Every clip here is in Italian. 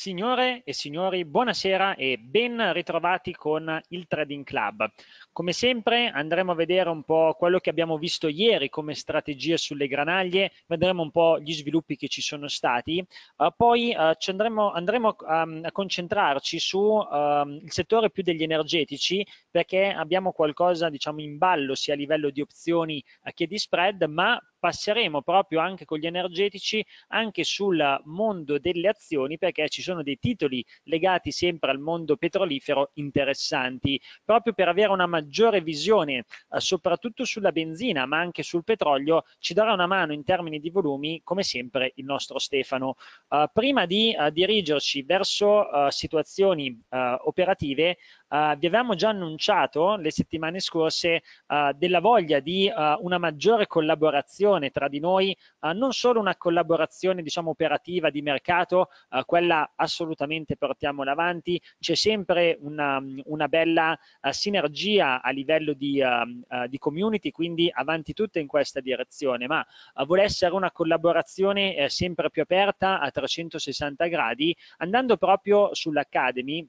Signore e signori, buonasera e ben ritrovati con il Trading Club. Come sempre andremo a vedere un po' quello che abbiamo visto ieri come strategia sulle granaglie, vedremo un po' gli sviluppi che ci sono stati, uh, poi uh, andremo, andremo um, a concentrarci sul ehm, um, settore più degli energetici perché abbiamo qualcosa diciamo in ballo sia a livello di opzioni che di spread, ma passeremo proprio anche con gli energetici anche sul mondo delle azioni perché ci sono dei titoli legati sempre al mondo petrolifero interessanti proprio per avere una maggiore visione eh, soprattutto sulla benzina ma anche sul petrolio ci darà una mano in termini di volumi come sempre il nostro Stefano. Uh, prima di uh, dirigerci verso uh, situazioni operative eh, vi avevamo già annunciato le settimane scorse uh, della voglia di uh, una maggiore collaborazione tra di noi, non solo una collaborazione diciamo operativa di mercato, quella assolutamente portiamola avanti, c'è sempre una, una bella sinergia a livello di, ehm, di, community, quindi avanti tutte in questa direzione, ma vuole essere una collaborazione sempre più aperta a 360 gradi, andando proprio sull'Academy,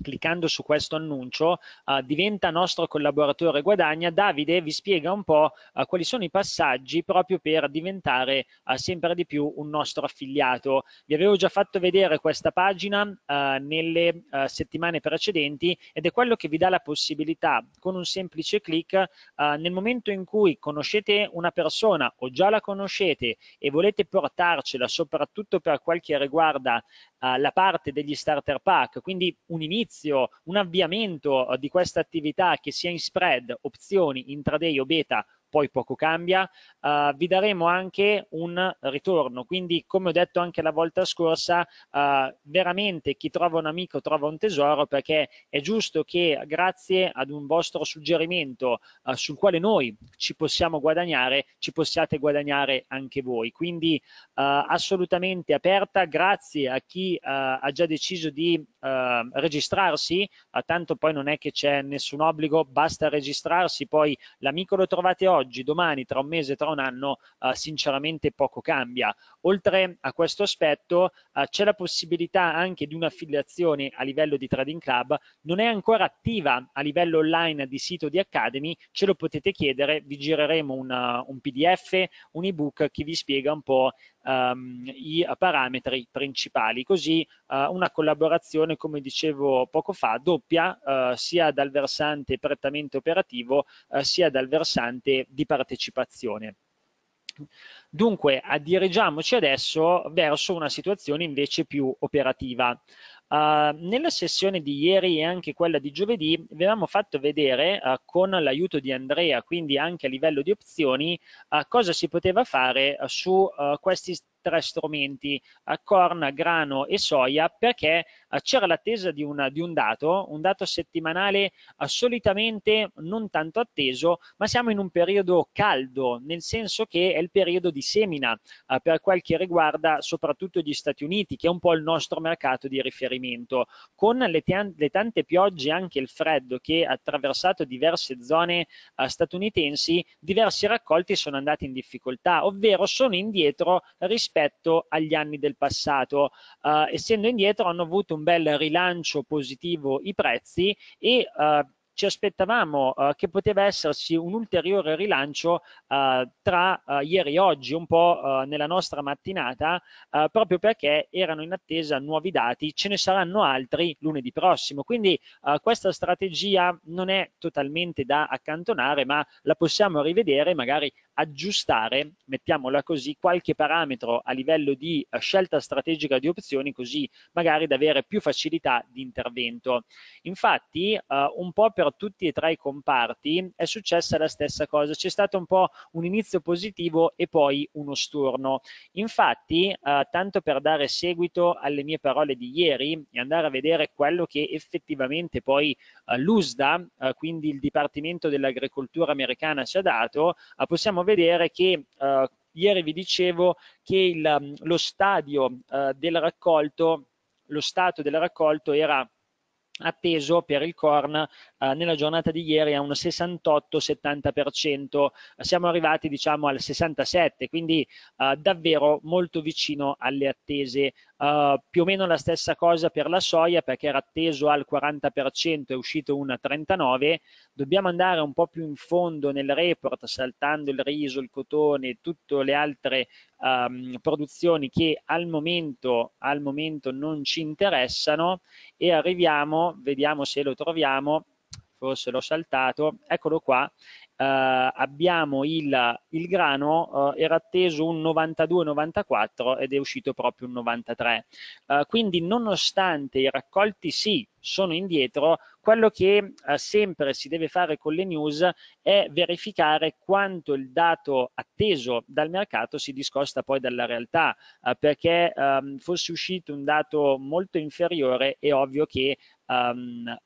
cliccando su questo annuncio, uh, diventa nostro collaboratore guadagna. Davide vi spiega un po' uh, quali sono i passaggi proprio per diventare uh, sempre di più un nostro affiliato. Vi avevo già fatto vedere questa pagina nelle settimane precedenti ed è quello che vi dà la possibilità con un semplice clic nel momento in cui conoscete una persona o già la conoscete e volete portarcela soprattutto per quel che riguarda la parte degli starter pack, quindi un inizio inizio, un avviamento eh, di questa attività che sia in spread, opzioni, intraday o beta poi poco cambia, uh, vi daremo anche un ritorno. Quindi, come ho detto anche la volta scorsa, uh, veramente chi trova un amico trova un tesoro perché è giusto che grazie ad un vostro suggerimento uh, sul quale noi ci possiamo guadagnare, ci possiate guadagnare anche voi. Quindi assolutamente aperta, grazie a chi ha già deciso di registrarsi, tanto poi non è che c'è nessun obbligo, basta registrarsi, poi l'amico lo trovate oggi oggi, domani, tra un mese, tra un anno, eh, sinceramente poco cambia. Oltre a questo aspetto eh, c'è la possibilità anche di un'affiliazione a livello di Trading Club, non è ancora attiva a livello online di sito di Academy, ce lo potete chiedere, vi gireremo una, un eh, PDF, un ebook che vi spiega un po' Um, i parametri principali. Così uh, una collaborazione, come dicevo poco fa, doppia uh, sia dal versante prettamente operativo uh, sia dal versante di partecipazione. Dunque, dirigiamoci adesso verso una situazione invece più operativa. Uh, nella sessione di ieri e anche quella di giovedì avevamo fatto vedere uh, con l'aiuto di Andrea, quindi anche a livello di opzioni, uh, cosa si poteva fare su questi tre strumenti, corna, grano e soia, perché c'era l'attesa di, di un dato, un dato settimanale solitamente non tanto atteso, ma siamo in un periodo caldo, nel senso che è il periodo di semina eh, per quel che riguarda soprattutto gli Stati Uniti, che è un po' il nostro mercato di riferimento. Con le, le tante piogge e anche il freddo che ha attraversato diverse zone eh, statunitensi, diversi raccolti sono andati in difficoltà, ovvero sono indietro rispetto agli anni del passato. Eh, essendo indietro hanno avuto un un bel rilancio positivo i prezzi e eh, ci aspettavamo eh, che poteva esserci un ulteriore rilancio eh, tra eh, ieri e oggi, un po' eh, nella nostra mattinata, eh, proprio perché erano in attesa nuovi dati, ce ne saranno altri lunedì prossimo. Quindi eh, questa strategia non è totalmente da accantonare, ma la possiamo rivedere magari aggiustare, mettiamola così, qualche parametro a livello di eh, scelta strategica di opzioni, così magari da avere più facilità di intervento. Infatti, eh, un po' per tutti e tre i comparti è successa la stessa cosa, c'è stato un po' un inizio positivo e poi uno storno. Infatti, eh, tanto per dare seguito alle mie parole di ieri e andare a vedere quello che effettivamente poi eh, l'USDA, eh, quindi il Dipartimento dell'Agricoltura americana, ci ha dato, eh, possiamo vedere che eh, ieri vi dicevo che il, mm, lo stadio eh, del raccolto, lo stato del raccolto era atteso per il corn eh, nella giornata di ieri a un 68-70%, siamo arrivati diciamo al 67, quindi eh, davvero molto vicino alle attese eh, più o meno la stessa cosa per la soia perché era atteso al 40%, è uscito una 39%, dobbiamo andare un po' più in fondo nel report saltando il riso, il cotone e tutte le altre um, produzioni che al momento, al momento non ci interessano e arriviamo, vediamo se lo troviamo, forse l'ho saltato, eccolo qua, eh, abbiamo il, il grano, eh, era atteso un 92-94 ed è uscito proprio un 93. Eh, quindi nonostante i raccolti sì sono indietro, quello che eh, sempre si deve fare con le news è verificare quanto il dato atteso dal mercato si discosta poi dalla realtà, eh, perché ehm, fosse uscito un dato molto inferiore è ovvio che ehm,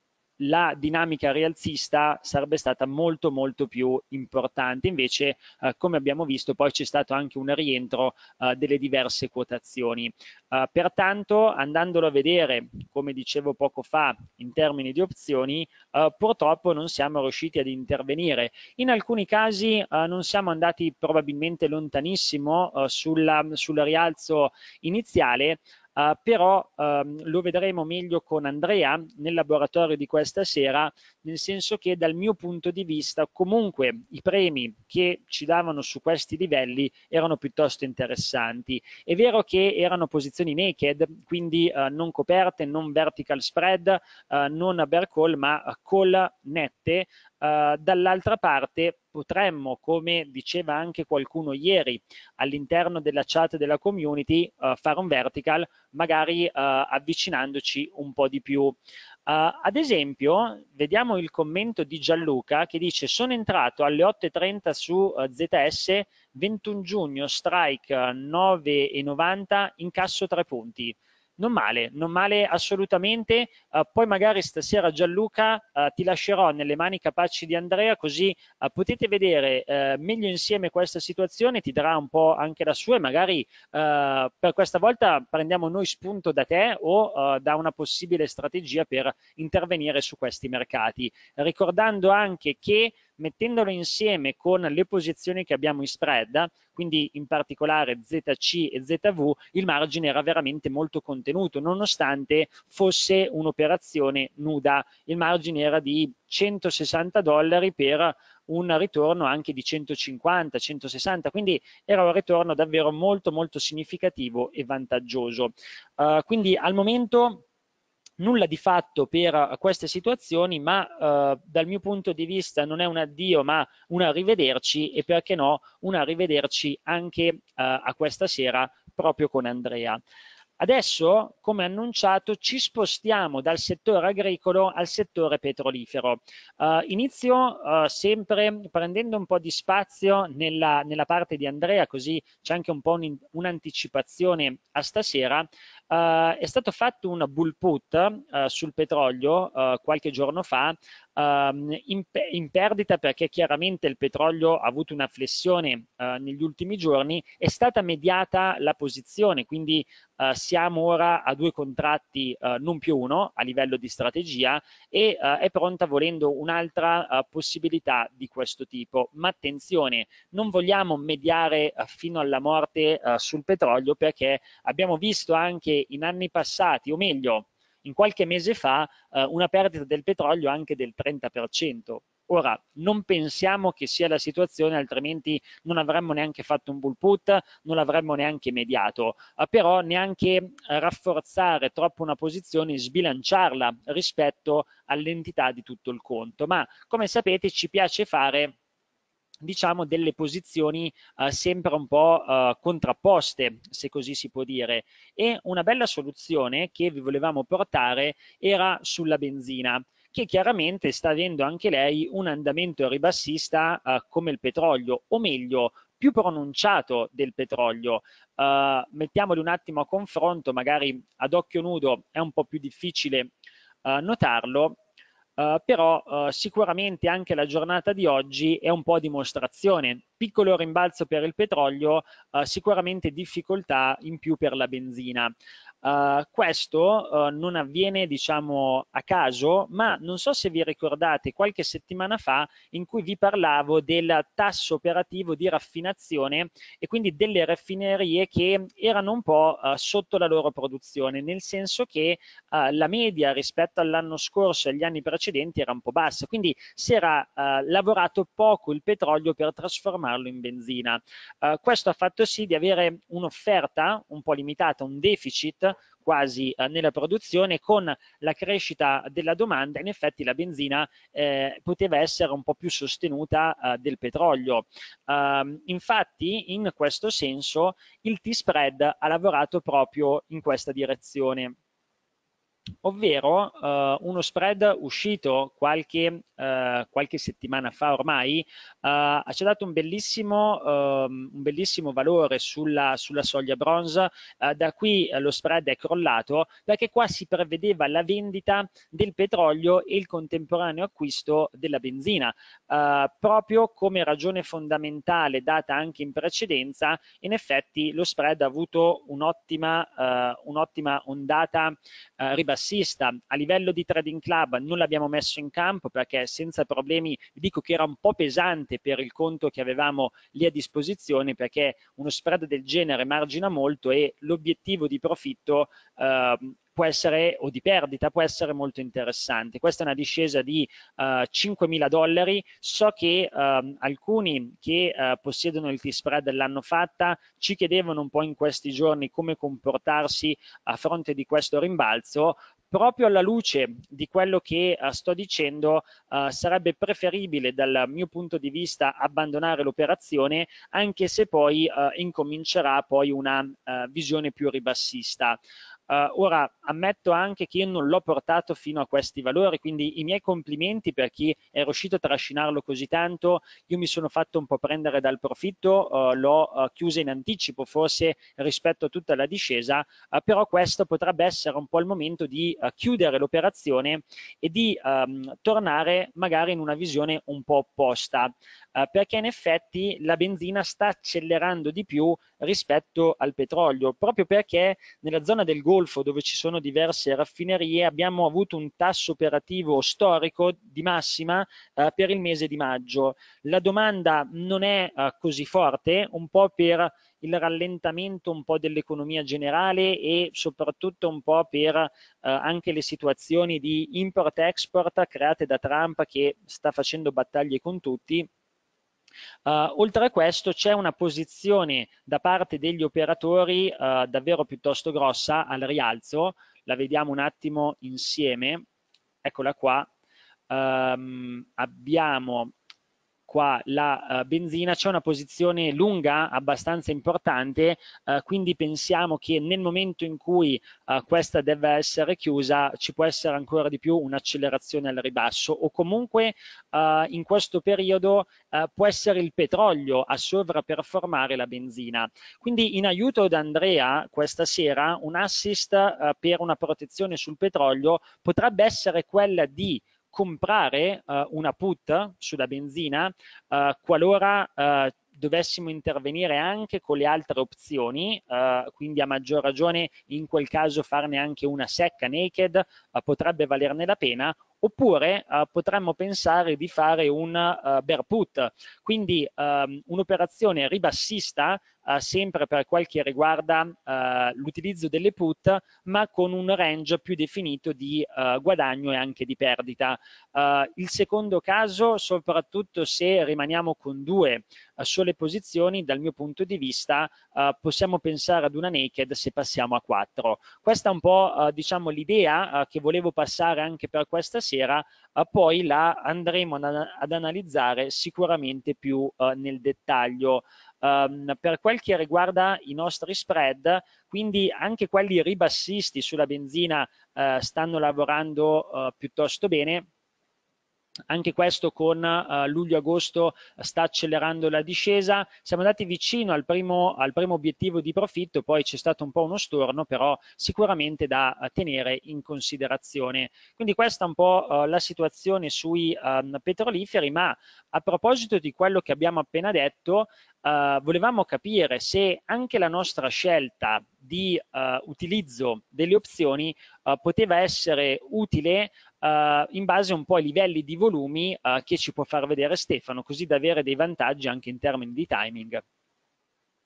la dinamica rialzista sarebbe stata molto molto più importante. Invece, eh, come abbiamo visto, poi c'è stato anche un rientro eh, delle diverse quotazioni. Eh, pertanto, andandolo a vedere, come dicevo poco fa, in termini di opzioni, eh, purtroppo non siamo riusciti ad intervenire. In alcuni casi eh, non siamo andati probabilmente lontanissimo eh, sul rialzo iniziale, eh, però um, lo vedremo meglio con Andrea nel laboratorio di questa sera, nel senso che dal mio punto di vista comunque i premi che ci davano su questi livelli erano piuttosto interessanti. È vero che erano posizioni naked, quindi uh, non coperte, non vertical spread, uh, non bear call, ma call nette, Uh, dall'altra parte potremmo, come diceva anche qualcuno ieri all'interno della chat della community, uh, fare un vertical magari uh, avvicinandoci un po' di più. ad esempio, vediamo il commento di Gianluca che dice sono entrato alle 8.30 su ZS, 21 giugno, strike 9.90, incasso 3 punti. Non male, non male assolutamente. Uh, poi magari stasera Gianluca uh, ti lascerò nelle mani capaci di Andrea così uh, potete vedere meglio insieme questa situazione, ti darà un po' anche la sua e magari per questa volta prendiamo noi spunto da te o da una possibile strategia per intervenire su questi mercati. Ricordando anche che mettendolo insieme con le posizioni che abbiamo in spread, quindi in particolare ZC e ZV, il margine era veramente molto contenuto, nonostante fosse un'operazione nuda. Il margine era di 160 dollari per un ritorno anche di 150, 160, quindi era un ritorno davvero molto molto significativo e vantaggioso. Uh, quindi al momento nulla di fatto per eh, queste situazioni, ma eh, dal mio punto di vista non è un addio, ma un arrivederci e perché no, un arrivederci anche eh, a questa sera proprio con Andrea. Adesso, come annunciato, ci spostiamo dal settore agricolo al settore petrolifero. Uh, inizio uh, sempre prendendo un po' di spazio nella, nella parte di Andrea, così c'è anche un po' un'anticipazione un a stasera, eh, è stato fatto un bull put eh, sul petrolio eh, qualche giorno fa ehm, in, in, perdita perché chiaramente il petrolio ha avuto una flessione negli ultimi giorni, è stata mediata la posizione, quindi siamo ora a due contratti non più uno a livello di strategia e è pronta volendo un'altra possibilità di questo tipo. Ma attenzione, non vogliamo mediare fino alla morte sul petrolio perché abbiamo visto anche in anni passati, o meglio, in qualche mese fa, eh, una perdita del petrolio anche del 30%. Ora, non pensiamo che sia la situazione, altrimenti non avremmo neanche fatto un bull put, non l'avremmo neanche mediato, eh, però neanche eh, rafforzare troppo una posizione, sbilanciarla rispetto all'entità di tutto il conto. Ma come sapete ci piace fare diciamo delle posizioni eh, sempre un po' eh, contrapposte, se così si può dire. E una bella soluzione che vi volevamo portare era sulla benzina che chiaramente sta avendo anche lei un andamento ribassista eh, come il petrolio, o meglio, più pronunciato del petrolio. Uh, mettiamoli un attimo a confronto, magari ad occhio nudo è un po' più difficile uh, notarlo, eh, però uh, sicuramente anche la giornata di oggi è un po' dimostrazione piccolo rimbalzo per il petrolio, eh, sicuramente difficoltà in più per la benzina. Uh, questo uh, non avviene diciamo a caso, ma non so se vi ricordate qualche settimana fa in cui vi parlavo del tasso operativo di raffinazione e quindi delle raffinerie che erano un po' uh, sotto la loro produzione, nel senso che la media rispetto all'anno scorso e agli anni precedenti era un po' bassa, quindi si era lavorato poco il petrolio per trasformare trasformarlo in benzina. Eh, questo ha fatto sì di avere un'offerta un po' limitata, un deficit quasi eh, nella produzione con la crescita della domanda in effetti la benzina eh, poteva essere un po' più sostenuta eh, del petrolio ehm, infatti in questo senso il T-spread ha lavorato proprio in questa direzione ovvero eh, uno spread uscito qualche, eh, qualche settimana fa ormai eh, ci ha dato un bellissimo, ehm, un bellissimo valore sulla, sulla soglia bronze, eh, da qui eh, lo spread è crollato perché qua si prevedeva la vendita del petrolio e il contemporaneo acquisto della benzina, eh, proprio come ragione fondamentale data anche in precedenza, in effetti lo spread ha avuto un'ottima, un'ottima ondata eh, ribassata assista. A livello di Trading Club non l'abbiamo messo in campo perché senza problemi vi dico che era un po' pesante per il conto che avevamo lì a disposizione perché uno spread del genere margina molto e l'obiettivo di profitto eh, può essere, o di perdita, può essere molto interessante. Questa è una discesa di uh, eh, 5.000 dollari. So che uh, alcuni che uh, possiedono il T-spread l'hanno fatta, ci chiedevano un po' in questi giorni come comportarsi a fronte di questo rimbalzo, proprio alla luce di quello che uh, sto dicendo uh, sarebbe preferibile dal mio punto di vista abbandonare l'operazione anche se poi uh, incomincerà poi una visione più ribassista. Uh, ora, ammetto anche che io non l'ho portato fino a questi valori, quindi i miei complimenti per chi è riuscito a trascinarlo così tanto, io mi sono fatto un po' prendere dal profitto, uh, l'ho uh, eh, chiusa in anticipo forse rispetto a tutta la discesa, uh, però questo potrebbe essere un po' il momento di chiudere l'operazione e di um, tornare magari in una visione un po' opposta, perché in effetti la benzina sta accelerando di più rispetto al petrolio, proprio perché nella zona del golfo Golfo dove ci sono diverse raffinerie abbiamo avuto un tasso operativo storico di massima eh, per il mese di maggio. La domanda non è eh, così forte, un po' per il rallentamento un po' dell'economia generale e soprattutto un po' per eh, anche le situazioni di import-export create da Trump che sta facendo battaglie con tutti Uh, oltre a questo c'è una posizione da parte degli operatori uh, davvero piuttosto grossa al rialzo, la vediamo un attimo insieme, eccola qua, um, abbiamo qua la uh, benzina, c'è una posizione lunga abbastanza importante, uh, quindi pensiamo che nel momento in cui uh, questa deve essere chiusa ci può essere ancora di più un'accelerazione al ribasso o comunque in questo periodo può essere il petrolio a sovraperformare la benzina. Quindi in aiuto ad Andrea questa sera un assist per una protezione sul petrolio potrebbe essere quella di comprare eh, una put sulla benzina eh, qualora eh, dovessimo intervenire anche con le altre opzioni, eh, quindi a maggior ragione in quel caso farne anche una secca naked eh, potrebbe valerne la pena, Oppure eh, potremmo pensare di fare un uh, eh, bear put, quindi um, un'operazione ribassista uh, sempre per quel che riguarda uh, l'utilizzo delle put, ma con un range più definito di guadagno e anche di perdita. il secondo caso, soprattutto se rimaniamo con due sole posizioni, dal mio punto di vista possiamo pensare ad una naked se passiamo a quattro. Questa è un po' diciamo l'idea che volevo passare anche per questa sera sera, eh, poi la andremo ad analizzare sicuramente più eh, nel dettaglio. Ehm, per quel che riguarda i nostri spread, quindi anche quelli ribassisti sulla benzina eh, stanno lavorando piuttosto bene, anche questo con uh, luglio-agosto sta accelerando la discesa, siamo andati vicino al primo, al primo obiettivo di profitto, poi c'è stato un po' uno storno, però sicuramente da eh, tenere in considerazione. Quindi questa è un po' uh, la situazione sui ehm, petroliferi, ma a proposito di quello che abbiamo appena detto, volevamo capire se anche la nostra scelta di utilizzo delle opzioni poteva essere utile eh, in base un po' ai livelli di volumi eh, che ci può far vedere Stefano, così da avere dei vantaggi anche in termini di timing.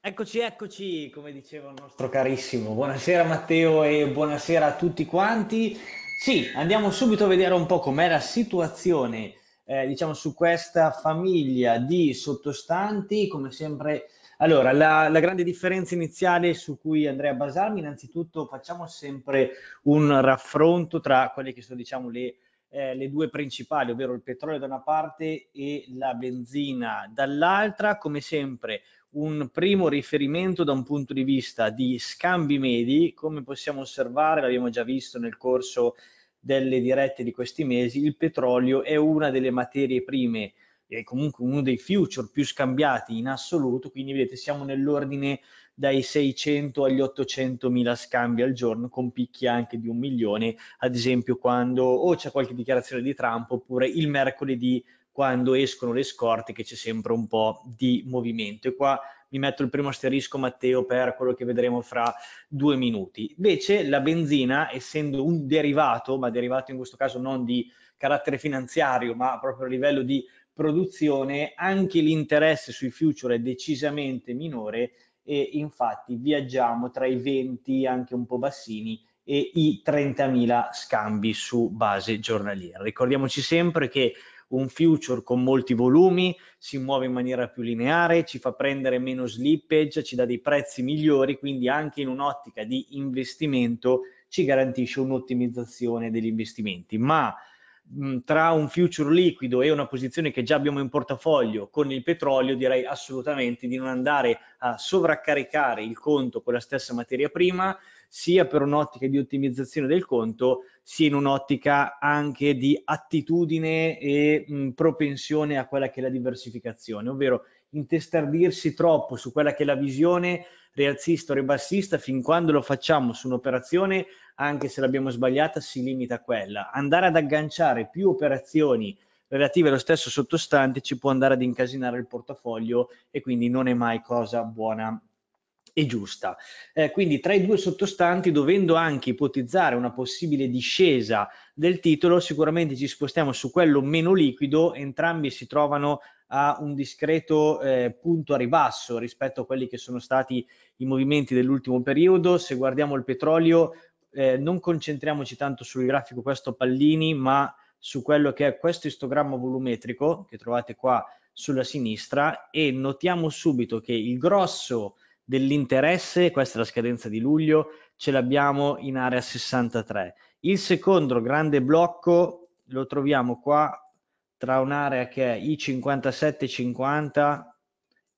Eccoci, eccoci, come diceva il nostro carissimo. Buonasera Matteo e buonasera a tutti quanti. Sì, andiamo subito a vedere un po' com'è la situazione, eh, diciamo, su questa famiglia di sottostanti, come sempre allora, la, la, grande differenza iniziale su cui andrei a basarmi, innanzitutto facciamo sempre un raffronto tra quelle che sono diciamo, le, eh, le due principali, ovvero il petrolio da una parte e la benzina dall'altra, come sempre un primo riferimento da un punto di vista di scambi medi, come possiamo osservare, l'abbiamo già visto nel corso delle dirette di questi mesi, il petrolio è una delle materie prime è comunque uno dei future più scambiati in assoluto, quindi vedete siamo nell'ordine dai 600 agli 800 mila scambi al giorno, con picchi anche di un milione, ad esempio quando o c'è qualche dichiarazione di Trump oppure il mercoledì quando escono le scorte che c'è sempre un po' di movimento e qua mi metto il primo asterisco Matteo per quello che vedremo fra due minuti. Invece la benzina, essendo un derivato, ma derivato in questo caso non di carattere finanziario, ma proprio a livello di produzione anche l'interesse sui future è decisamente minore e infatti viaggiamo tra i 20 anche un po' bassini e i 30.000 scambi su base giornaliera. Ricordiamoci sempre che un future con molti volumi si muove in maniera più lineare, ci fa prendere meno slippage, ci dà dei prezzi migliori, quindi anche in un'ottica di investimento ci garantisce un'ottimizzazione degli investimenti. Ma tra un future liquido e una posizione che già abbiamo in portafoglio con il petrolio, direi assolutamente di non andare a sovraccaricare il conto con la stessa materia prima, sia per un'ottica di ottimizzazione del conto, sia in un'ottica anche di attitudine e mh, propensione a quella che è la diversificazione, ovvero intestardirsi troppo su quella che è la visione rialzista o ribassista fin quando lo facciamo su un'operazione anche se l'abbiamo sbagliata, si limita a quella. Andare ad agganciare più operazioni relative allo stesso sottostante ci può andare ad incasinare il portafoglio e quindi non è mai cosa buona e giusta. Eh, quindi tra i due sottostanti, dovendo anche ipotizzare una possibile discesa del titolo, sicuramente ci spostiamo su quello meno liquido, entrambi si trovano a un discreto eh, punto a ribasso rispetto a quelli che sono stati i movimenti dell'ultimo periodo. Se guardiamo il petrolio, eh, non concentriamoci tanto sul grafico questo pallini, ma su quello che è questo istogramma volumetrico che trovate qua sulla sinistra e notiamo subito che il grosso dell'interesse, questa è la scadenza di luglio, ce l'abbiamo in area 63. Il secondo grande blocco lo troviamo qua tra un'area che è I57-50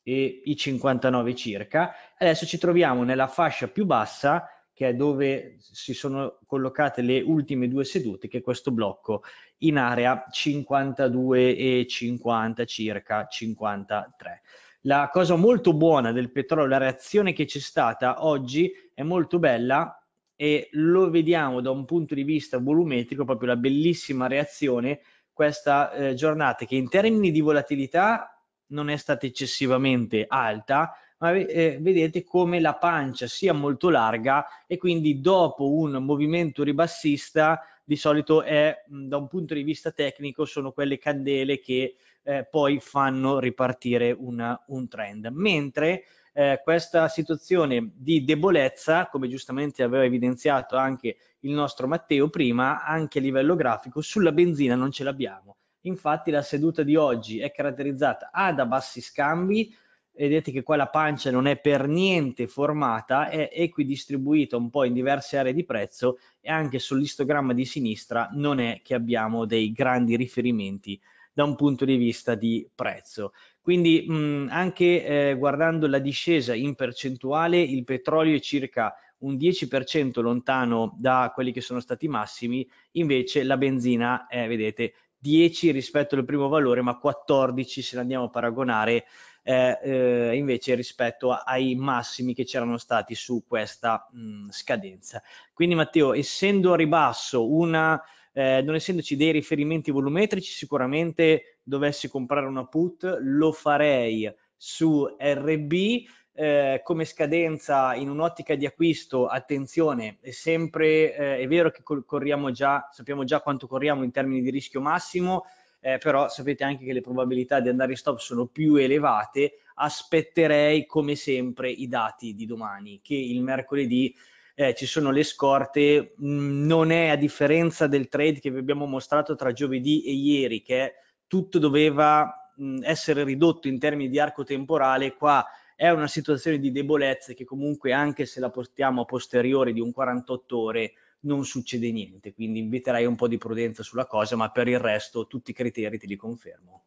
e I59 circa. Adesso ci troviamo nella fascia più bassa che è dove si sono collocate le ultime due sedute, che è questo blocco in area 52 e 50, circa 53. La cosa molto buona del petrolio, la reazione che c'è stata oggi è molto bella e lo vediamo da un punto di vista volumetrico, proprio la bellissima reazione questa eh, giornata che in termini di volatilità non è stata eccessivamente alta, ma eh, vedete come la pancia sia molto larga e quindi dopo un movimento ribassista di solito è mm, da un punto di vista tecnico sono quelle candele che eh, poi fanno ripartire una, un trend mentre eh, questa situazione di debolezza come giustamente aveva evidenziato anche il nostro Matteo prima anche a livello grafico sulla benzina non ce l'abbiamo infatti la seduta di oggi è caratterizzata A da bassi scambi vedete che qua la pancia non è per niente formata, è equidistribuita un po' in diverse aree di prezzo e anche sull'istogramma di sinistra non è che abbiamo dei grandi riferimenti da un punto di vista di prezzo. Quindi mh, anche eh, guardando la discesa in percentuale, il petrolio è circa un 10% lontano da quelli che sono stati massimi, invece la benzina è, vedete, 10 rispetto al primo valore, ma 14 se ne andiamo a paragonare eh, eh, invece rispetto ai massimi che c'erano stati su questa mh, scadenza. Quindi Matteo, essendo a ribasso una... Eh, non essendoci dei riferimenti volumetrici, sicuramente dovessi comprare una put, lo farei su RB. Eh, come scadenza in un'ottica di acquisto, attenzione, è sempre eh, è vero che corriamo già, sappiamo già quanto corriamo in termini di rischio massimo, eh, però sapete anche che le probabilità di andare in stop sono più elevate, aspetterei come sempre i dati di domani, che il mercoledì eh, ci sono le scorte, mm, non è a differenza del trade che vi abbiamo mostrato tra giovedì e ieri, che tutto doveva mh, mm, essere ridotto in termini di arco temporale, qua è una situazione di debolezze che comunque anche se la portiamo a posteriore di un 48 ore non succede niente, quindi inviterei un po' di prudenza sulla cosa, ma per il resto tutti i criteri te li confermo.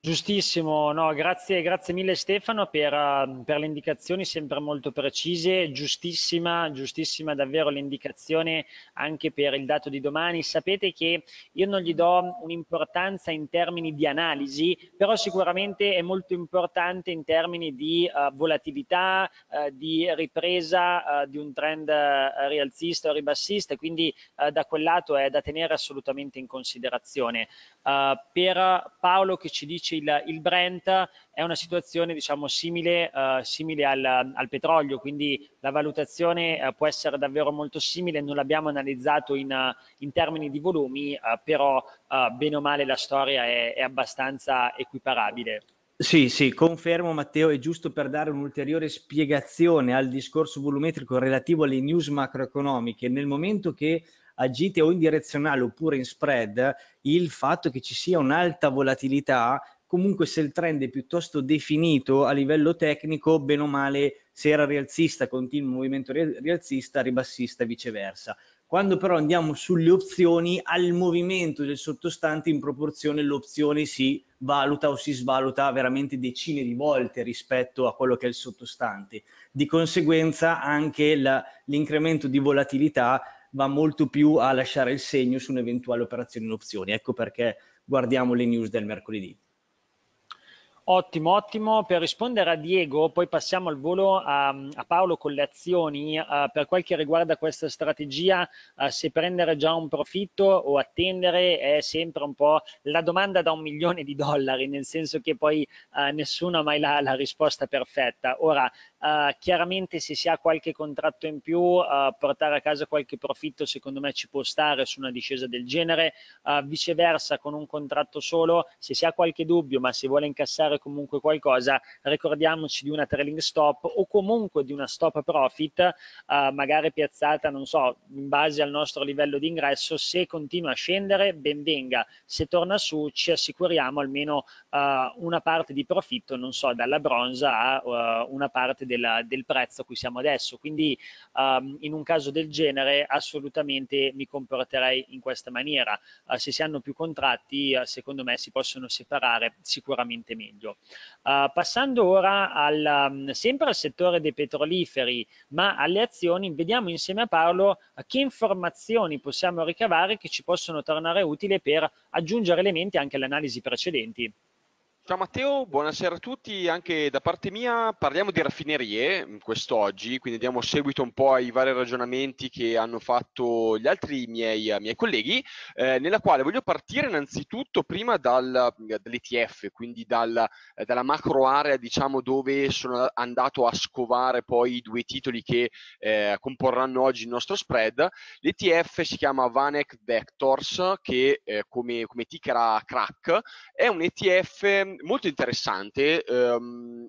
Giustissimo, no, grazie, grazie mille Stefano per, ehm, per le indicazioni sempre molto precise, giustissima, giustissima davvero l'indicazione anche per il dato di domani. Sapete che io non gli do un'importanza in termini di analisi, però sicuramente è molto importante in termini di eh, volatilità, eh, di ripresa eh, di un trend eh, rialzista o ribassista, quindi eh, da quel lato è da tenere assolutamente in considerazione. per Paolo che ci dice capirci il, il Brent è una situazione diciamo, simile, uh, simile al, al, petrolio, quindi la valutazione uh, può essere davvero molto simile, non l'abbiamo analizzato in, uh, in, termini di volumi, però bene o male la storia è, è abbastanza equiparabile. Sì, sì, confermo Matteo, è giusto per dare un'ulteriore spiegazione al discorso volumetrico relativo alle news macroeconomiche. Nel momento che agite o in direzionale oppure in spread, il fatto che ci sia un'alta volatilità comunque se il trend è piuttosto definito a livello tecnico, bene o male, se era rialzista, continua un movimento rialzista, ribassista e viceversa. Quando però andiamo sulle opzioni, al movimento del sottostante in proporzione l'opzione si valuta o si svaluta veramente decine di volte rispetto a quello che è il sottostante. Di conseguenza anche la, l'incremento di volatilità va molto più a lasciare il segno su un'eventuale operazione in opzioni. Ecco perché guardiamo le news del mercoledì. Ottimo, ottimo. Per rispondere a Diego, poi passiamo al volo a, a Paolo con le azioni. Uh, per quel che riguarda questa strategia, uh, se prendere già un profitto o attendere è sempre un po' la domanda da un milione di dollari, nel senso che poi uh, nessuno ha mai la, la risposta perfetta. Ora, Uh, chiaramente se si ha qualche contratto in più uh, portare a casa qualche profitto secondo me ci può stare su una discesa del genere uh, viceversa con un contratto solo se si ha qualche dubbio ma si vuole incassare fare comunque qualcosa, ricordiamoci di una trailing stop o comunque di una stop profit, eh, magari piazzata, non so, in base al nostro livello di ingresso, se continua a scendere, ben venga, se torna su ci assicuriamo almeno eh, una parte di profitto, non so, dalla bronza a uh, una parte della, del prezzo a cui siamo adesso, quindi um, in un caso del genere assolutamente mi comporterei in questa maniera, uh, se si hanno più contratti uh, secondo me si possono separare sicuramente meglio tutto. Uh, ah, passando ora al, um, sempre al settore dei petroliferi, ma alle azioni, vediamo insieme a Paolo che informazioni possiamo ricavare che ci possono tornare utili per aggiungere elementi anche alle analisi precedenti. Ciao Matteo, buonasera a tutti, anche da parte mia parliamo di raffinerie mm, quest'oggi, quindi diamo seguito un po' ai vari ragionamenti che hanno fatto gli altri miei, miei colleghi, eh, nella quale voglio partire innanzitutto prima dal, mm, dall'ETF, quindi dal, eh, dalla macro area diciamo, dove sono andato a scovare poi i due titoli che eh, comporranno oggi il nostro spread. L'ETF si chiama Vanek Vectors che eh, come, come ticker ha crack, è un ETF molto interessante ehm,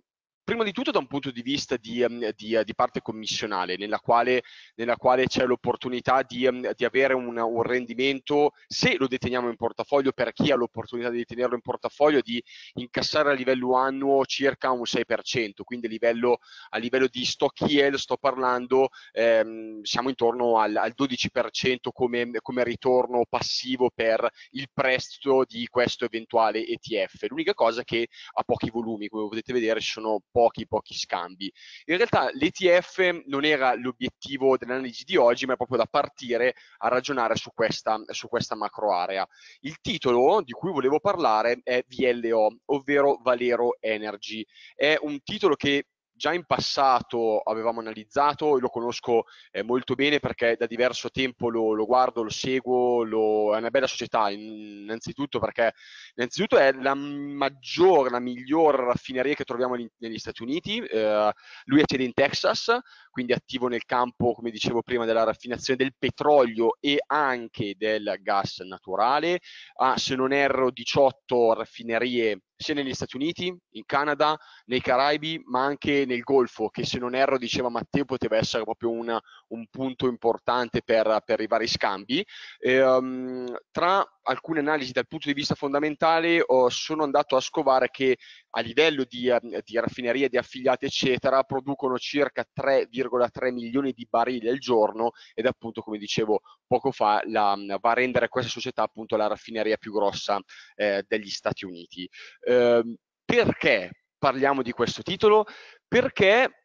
prima di tutto da un punto di vista di, ehm, di, eh, di parte commissionale, nella quale, nella quale c'è l'opportunità di, ehm, di avere un, un, rendimento, se lo deteniamo in portafoglio, per chi ha l'opportunità di tenerlo in portafoglio, di incassare a livello annuo circa un 6%, quindi a livello, a livello di stock yield sto parlando, ehm, siamo intorno al, al 12% come, come ritorno passivo per il prestito di questo eventuale ETF. L'unica cosa che ha pochi volumi, come potete vedere sono pochi, pochi scambi. In realtà l'ETF non era l'obiettivo dell'analisi di oggi, ma è proprio da partire a ragionare su questa, su questa macro area. Il titolo di cui volevo parlare è VLO, ovvero Valero Energy. È un titolo che già in passato avevamo analizzato e lo conosco eh, molto bene perché da diverso tempo lo, lo guardo, lo seguo, lo... è una bella società innanzitutto perché innanzitutto è la maggior, la miglior raffineria che troviamo negli Stati Uniti, eh, lui è sede in Texas, quindi attivo nel campo, come dicevo prima, della raffinazione del petrolio e anche del gas naturale, ha ah, se non erro 18 raffinerie sia negli Stati Uniti, in Canada, nei Caraibi, ma anche nel Golfo, che se non erro, diceva Matteo, poteva essere proprio una, un punto importante per, per i vari scambi. E, um, tra alcune analisi dal punto di vista fondamentale oh, sono andato a scovare che a livello di, ehm, di raffinerie, di affiliati, eccetera, producono circa 3,3 milioni di barili al giorno ed appunto, come dicevo poco fa, la, va a rendere questa società appunto la raffineria più grossa eh, degli Stati Uniti. Eh, perché parliamo di questo titolo? Perché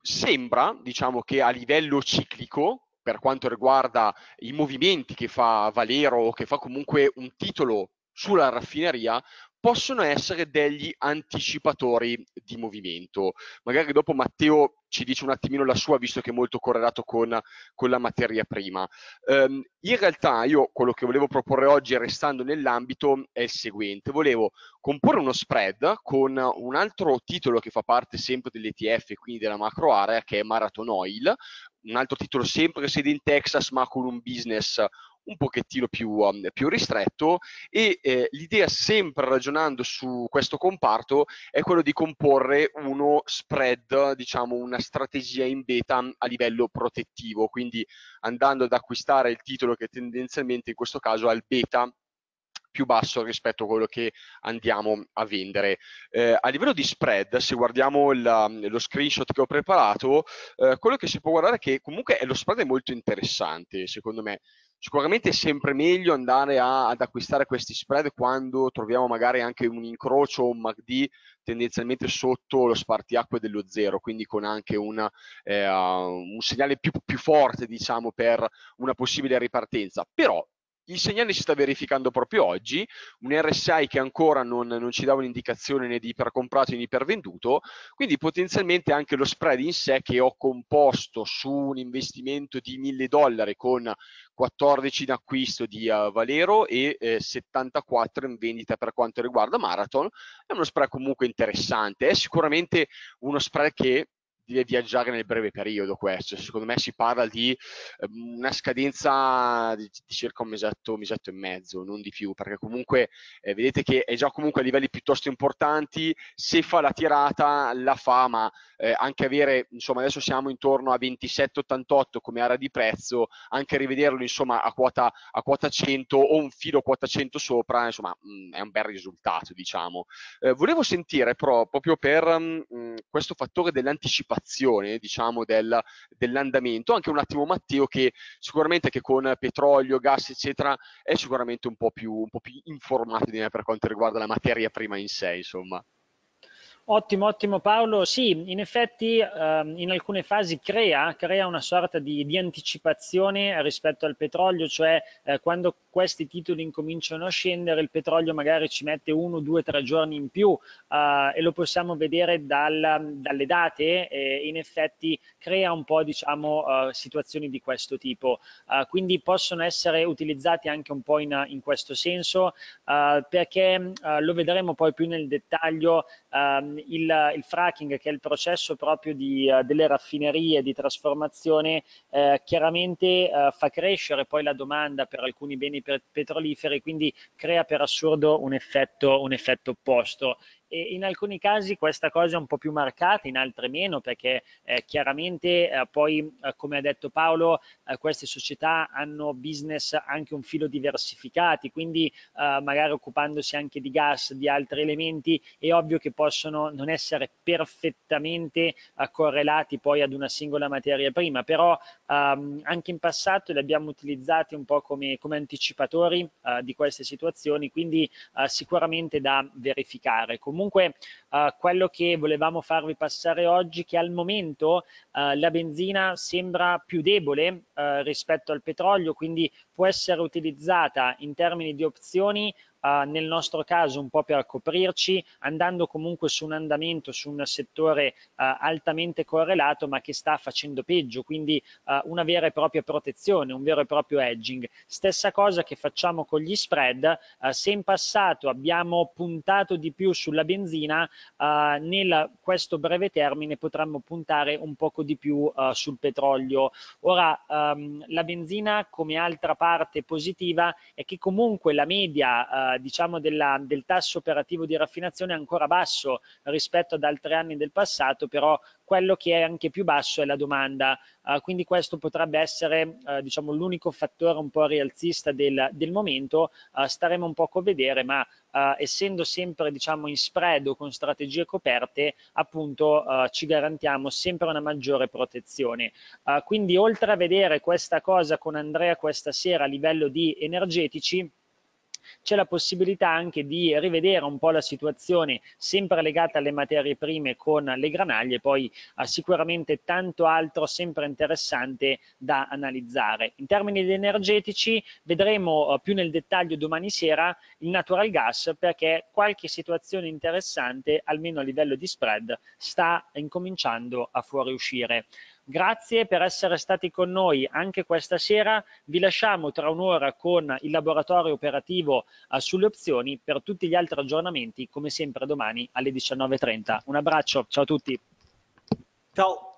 sembra, diciamo che a livello ciclico, per quanto riguarda i movimenti che fa Valero o che fa comunque un titolo sulla raffineria, possono essere degli anticipatori di movimento. Magari dopo Matteo ci dice un attimino la sua, visto che è molto correlato con, con la materia prima. Um, in realtà io quello che volevo proporre oggi, restando nell'ambito, è il seguente. Volevo comporre uno spread con un altro titolo che fa parte sempre dell'ETF, quindi della macro area, che è Marathon Oil, un altro titolo sempre sede in Texas, ma con un business un pochettino più, um, più ristretto e eh, l'idea sempre ragionando su questo comparto è quello di comporre uno spread, diciamo una strategia in beta a livello protettivo, quindi andando ad acquistare il titolo che tendenzialmente in questo caso ha il beta più basso rispetto a quello che andiamo a vendere. Eh, a livello di spread, se guardiamo la, um, lo screenshot che ho preparato, eh, quello che si può guardare è che comunque è lo spread è molto interessante, secondo me sicuramente è sempre meglio andare a, ad acquistare questi spread quando troviamo magari anche un incrocio o un MACD tendenzialmente sotto lo spartiacque dello zero, quindi con anche una, eh, un segnale più, più forte diciamo, per una possibile ripartenza. Però il segnale si sta verificando proprio oggi, un RSI che ancora non, non ci dà un'indicazione né di ipercomprato né di ipervenduto, quindi potenzialmente anche lo spread in sé che ho composto su un investimento di 1000 dollari con 14 in acquisto di uh, Valero e eh, 74 in vendita per quanto riguarda Marathon, è uno spread comunque interessante, è sicuramente uno spread che deve viaggiare nel breve periodo questo, secondo me si parla di ehm, una scadenza di, di circa un mesetto, un mesetto e mezzo, non di più, perché comunque eh, vedete che è già comunque a livelli piuttosto importanti, se fa la tirata la fa, ma eh, anche avere, insomma adesso siamo intorno a 27,88 come area di prezzo, anche rivederlo insomma a quota, a quota 100 o un filo quota 100 sopra, insomma mh, mm, è un bel risultato diciamo. Eh, volevo sentire però proprio per mh, mm, questo fattore dell'anticipazione, osservazione diciamo, del, dell'andamento, anche un attimo Matteo che sicuramente che con petrolio, gas eccetera è sicuramente un po' più, un po più informato di me per quanto riguarda la materia prima in sé insomma. Ottimo, ottimo Paolo. Sì, in effetti ehm, in alcune fasi crea, crea una sorta di, di, anticipazione rispetto al petrolio, cioè eh, quando questi titoli incominciano a scendere il petrolio magari ci mette uno, due, tre giorni in più eh, e lo possiamo vedere dal, dalle date e in effetti crea un po' diciamo eh, situazioni di questo tipo. Eh, quindi possono essere utilizzati anche un po' in, in questo senso eh, perché eh, lo vedremo poi più nel dettaglio. Ehm, il, il, fracking, che è il processo proprio di, uh, delle raffinerie di trasformazione, uh, chiaramente eh, fa crescere poi la domanda per alcuni beni pe- petroliferi, quindi crea per assurdo un effetto, un effetto opposto. E in alcuni casi questa cosa è un po' più marcata, in altri meno, perché eh, chiaramente eh, poi, eh, come ha detto Paolo, eh, queste società hanno business anche un filo diversificati, quindi eh, magari occupandosi anche di gas, di altri elementi, è ovvio che possono non essere perfettamente eh, correlati poi ad una singola materia prima, però ehm, anche in passato li abbiamo utilizzati un po' come, come anticipatori di queste situazioni, quindi sicuramente da verificare. Comunque comunque eh, quello che volevamo farvi passare oggi è che al momento eh, la benzina sembra più debole eh, rispetto al petrolio, quindi può essere utilizzata in termini di opzioni eh, nel nostro caso un po' per coprirci, andando comunque su un andamento, su un settore eh, altamente correlato ma che sta facendo peggio, quindi eh, una vera e propria protezione, un vero e proprio hedging. Stessa cosa che facciamo con gli spread, eh, se in passato abbiamo puntato di più sulla benzina, eh, nel questo breve termine potremmo puntare un poco di più eh, sul petrolio. Ora, ehm, la benzina come altra parte positiva è che comunque la media diciamo della, del tasso operativo di raffinazione è ancora basso rispetto ad altri anni del passato, però quello che è anche più basso è la domanda, eh, quindi questo potrebbe essere eh, diciamo, l'unico fattore un po' rialzista del, del momento, ah, staremo un poco a vedere, ma ah, essendo sempre diciamo, in spread o con strategie coperte, appunto ci garantiamo sempre una maggiore protezione. quindi oltre a vedere questa cosa con Andrea questa sera a livello di energetici, c'è la possibilità anche di rivedere un po' la situazione sempre legata alle materie prime con le granaglie, poi ha ah, sicuramente tanto altro sempre interessante da analizzare. In termini energetici vedremo ah, più nel dettaglio domani sera il natural gas perché qualche situazione interessante, almeno a livello di spread, sta incominciando a fuoriuscire. Grazie per essere stati con noi anche questa sera. Vi lasciamo tra un'ora con il laboratorio operativo eh, sulle opzioni per tutti gli altri aggiornamenti, come sempre domani alle 19.30. Un abbraccio, ciao a tutti. Ciao.